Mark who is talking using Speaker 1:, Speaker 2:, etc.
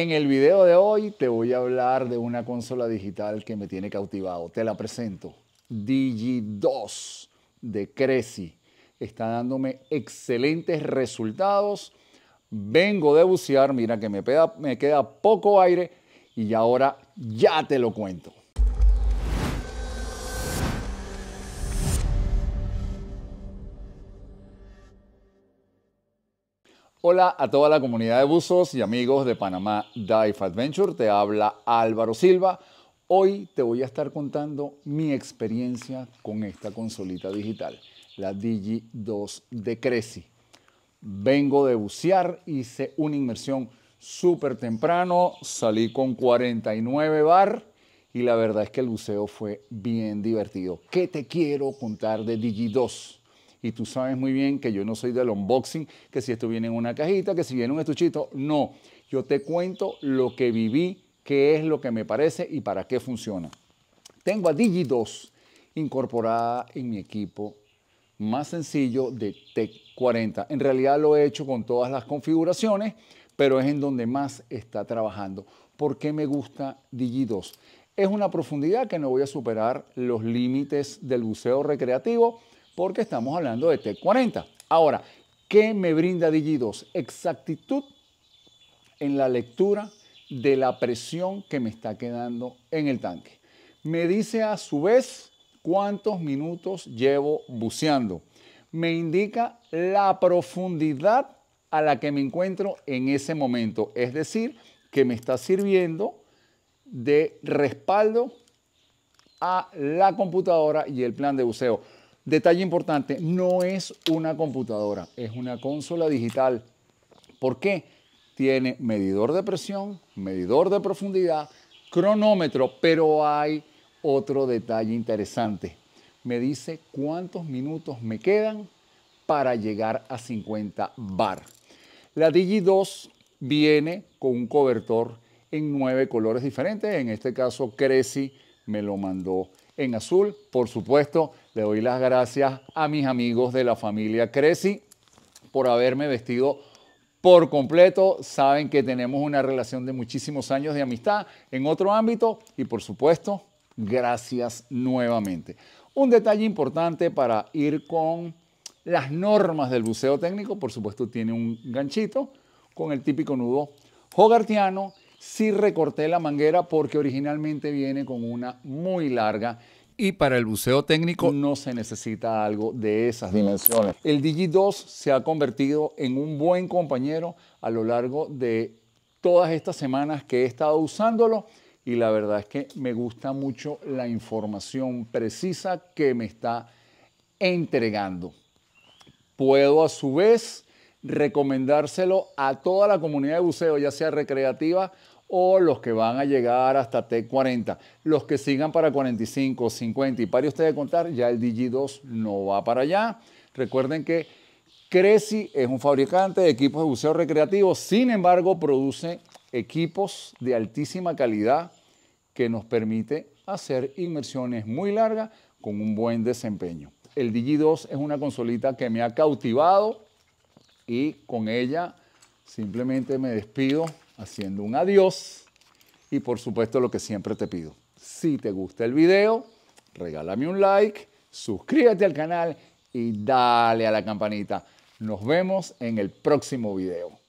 Speaker 1: En el video de hoy te voy a hablar de una consola digital que me tiene cautivado. Te la presento. Digi2 de Crecy. Está dándome excelentes resultados. Vengo de bucear, mira que me, me queda poco aire y ahora ya te lo cuento. Hola a toda la comunidad de buzos y amigos de Panamá Dive Adventure. Te habla Álvaro Silva. Hoy te voy a estar contando mi experiencia con esta consolita digital, la Digi 2 de Creci. Vengo de bucear, hice una inmersión súper temprano, salí con 49 bar y la verdad es que el buceo fue bien divertido. ¿Qué te quiero contar de Digi 2? Y tú sabes muy bien que yo no soy del unboxing, que si esto viene en una cajita, que si viene un estuchito. No, yo te cuento lo que viví, qué es lo que me parece y para qué funciona. Tengo a Digi2 incorporada en mi equipo más sencillo de Tech 40. En realidad lo he hecho con todas las configuraciones, pero es en donde más está trabajando. ¿Por qué me gusta Digi2? Es una profundidad que no voy a superar los límites del buceo recreativo, porque estamos hablando de T40. Ahora, ¿qué me brinda Digi2? Exactitud en la lectura de la presión que me está quedando en el tanque. Me dice a su vez cuántos minutos llevo buceando. Me indica la profundidad a la que me encuentro en ese momento. Es decir, que me está sirviendo de respaldo a la computadora y el plan de buceo. Detalle importante, no es una computadora, es una consola digital. ¿Por qué? Tiene medidor de presión, medidor de profundidad, cronómetro, pero hay otro detalle interesante. Me dice cuántos minutos me quedan para llegar a 50 bar. La Digi 2 viene con un cobertor en nueve colores diferentes. En este caso, Cressi me lo mandó en azul. Por supuesto, le doy las gracias a mis amigos de la familia Creci por haberme vestido por completo. Saben que tenemos una relación de muchísimos años de amistad en otro ámbito y por supuesto, gracias nuevamente. Un detalle importante para ir con las normas del buceo técnico, por supuesto, tiene un ganchito con el típico nudo hogartiano sí recorté la manguera porque originalmente viene con una muy larga. Y para el buceo técnico no se necesita algo de esas dimensiones. El Digi2 se ha convertido en un buen compañero a lo largo de todas estas semanas que he estado usándolo y la verdad es que me gusta mucho la información precisa que me está entregando. Puedo a su vez recomendárselo a toda la comunidad de buceo, ya sea recreativa o los que van a llegar hasta T40. Los que sigan para 45, 50 y pare usted de contar, ya el DG2 no va para allá. Recuerden que Creci es un fabricante de equipos de buceo recreativo, sin embargo produce equipos de altísima calidad que nos permite hacer inmersiones muy largas con un buen desempeño. El DG2 es una consolita que me ha cautivado y con ella simplemente me despido haciendo un adiós y por supuesto lo que siempre te pido. Si te gusta el video, regálame un like, suscríbete al canal y dale a la campanita. Nos vemos en el próximo video.